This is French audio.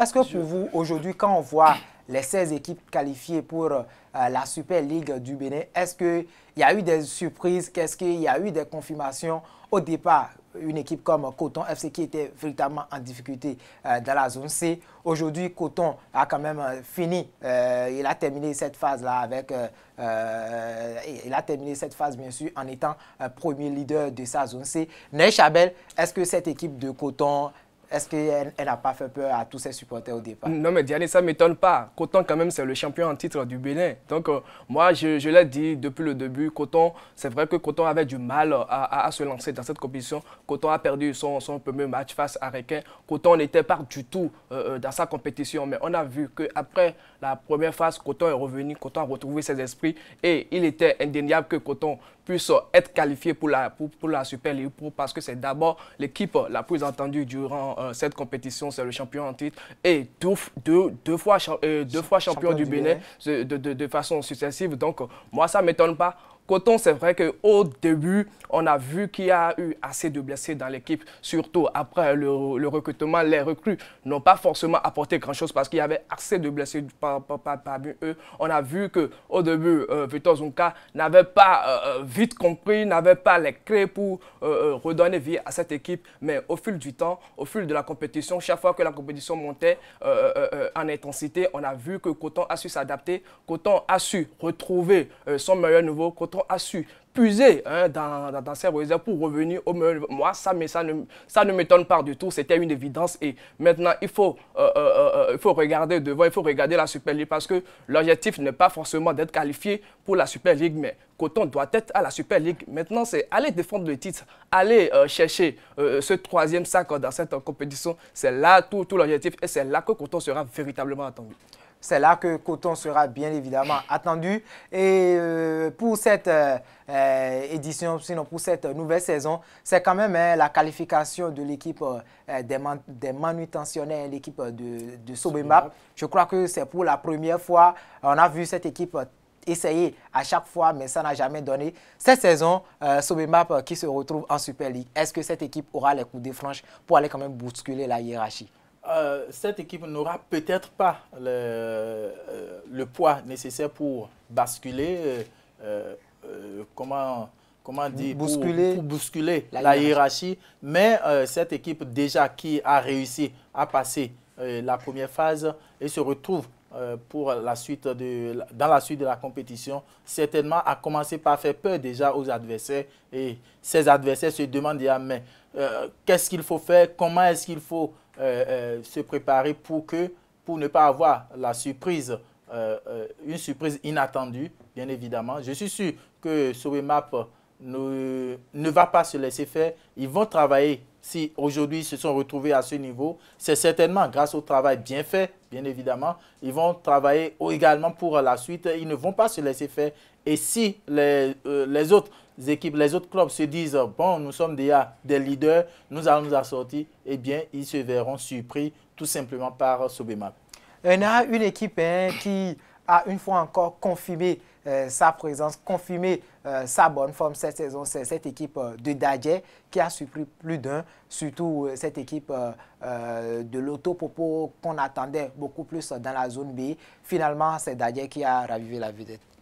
Est-ce que pour vous, aujourd'hui, quand on voit les 16 équipes qualifiées pour euh, la Super League du Bénin, est-ce qu'il y a eu des surprises Qu'est-ce qu'il y a eu des confirmations Au départ, une équipe comme Coton FC qui était véritablement en difficulté euh, dans la zone C. Aujourd'hui, Coton a quand même euh, fini. il a terminé cette phase-là avec... il a terminé cette phase, bien sûr, en étant premier leader de sa zone C. Ney Chabel, est-ce que cette équipe de Coton est-ce qu'elle n'a pas fait peur à tous ses supporters au départ Non, mais Diane, ça ne m'étonne pas. Coton, quand même, c'est le champion en titre du Bénin. Donc, euh, moi, je, l'ai dit depuis le début, Coton, c'est vrai que Coton avait du mal euh, à, se lancer dans cette compétition. Coton a perdu son, premier match face à Requin. Coton n'était pas du tout euh, dans sa compétition. Mais on a vu qu'après la première phase, Coton est revenu, Coton a retrouvé ses esprits. Et il était indéniable que Coton puisse être qualifié pour la, pour, la Super League parce que c'est d'abord l'équipe la plus entendue durant... Euh, cette compétition, c'est le champion en titre et deux, deux, fois, euh, deux fois champion, du, Bénin, De, de, façon successive. Donc, moi, ça ne m'étonne pas. Coton, c'est vrai qu'au début, on a vu qu'il y a eu assez de blessés dans l'équipe, surtout après le, recrutement. Les recrues n'ont pas forcément apporté grand-chose parce qu'il y avait assez de blessés parmi par, eux. On a vu qu'au début, euh, Victor Zunka n'avait pas euh, euh, vite compris, n'avait pas les clés pour redonner vie à cette équipe. Mais au fil du temps, au fil de la compétition, chaque fois que la compétition montait en intensité, on a vu que Coton a su s'adapter, Coton a su retrouver son meilleur niveau, Coton a su puiser hein, dans, dans, dans, ses réserves pour revenir au meilleur. Moi, ça, ça ne, ça ne m'étonne pas du tout. C'était une évidence. Et maintenant, il faut, euh, euh, euh, il faut regarder devant, il faut regarder la Super League parce que l'objectif n'est pas forcément d'être qualifié pour la Super League, mais Coton doit être à la Super League. Maintenant, c'est aller défendre le titre, aller chercher ce troisième sac dans cette compétition. C'est là tout, tout l'objectif et c'est là que Coton sera véritablement attendu. C'est là que Coton sera bien évidemment attendu. Et euh, pour cette euh, euh, édition, sinon pour cette nouvelle saison, c'est quand même hein, la qualification de l'équipe des, manutentionnaires, l'équipe de, de Je crois que c'est pour la première fois, on a vu cette équipe essayer à chaque fois, mais ça n'a jamais donné. Cette saison, qui se retrouve en Super League, est-ce que cette équipe aura les coups de franche pour aller quand même bousculer la hiérarchie euh, cette équipe n'aura peut-être pas le, euh, poids nécessaire pour basculer, euh, comment, comment dire, pour, bousculer la, hiérarchie. hiérarchie. Mais cette équipe déjà qui a réussi à passer la première phase et se retrouve euh, pour la suite de, dans la suite de la compétition, certainement a commencé par faire peur déjà aux adversaires. Et ces adversaires se demandent mais euh, qu'est-ce qu'il faut faire Comment est-ce qu'il faut euh, se préparer pour, que, pour ne pas avoir la surprise, une surprise inattendue, bien évidemment. Je suis sûr que Sobemap ne, ne va pas se laisser faire. Ils vont travailler si aujourd'hui se sont retrouvés à ce niveau, c'est certainement grâce au travail bien fait, bien évidemment. Ils vont travailler également pour la suite. Ils ne vont pas se laisser faire. Et si les, euh, autres équipes, les autres clubs se disent, bon, nous sommes déjà des leaders, nous allons nous assortir, eh bien, ils se verront surpris tout simplement par Sobema. On euh, a une équipe hein, qui a une fois encore confirmé euh, sa présence, confirmer euh, sa bonne forme cette saison. C'est cette équipe euh, de Dadje qui a surpris plus d'un, surtout cette équipe de l'autopopo qu'on attendait beaucoup plus dans la zone B. Finalement, c'est Dadje qui a ravivé la vedette.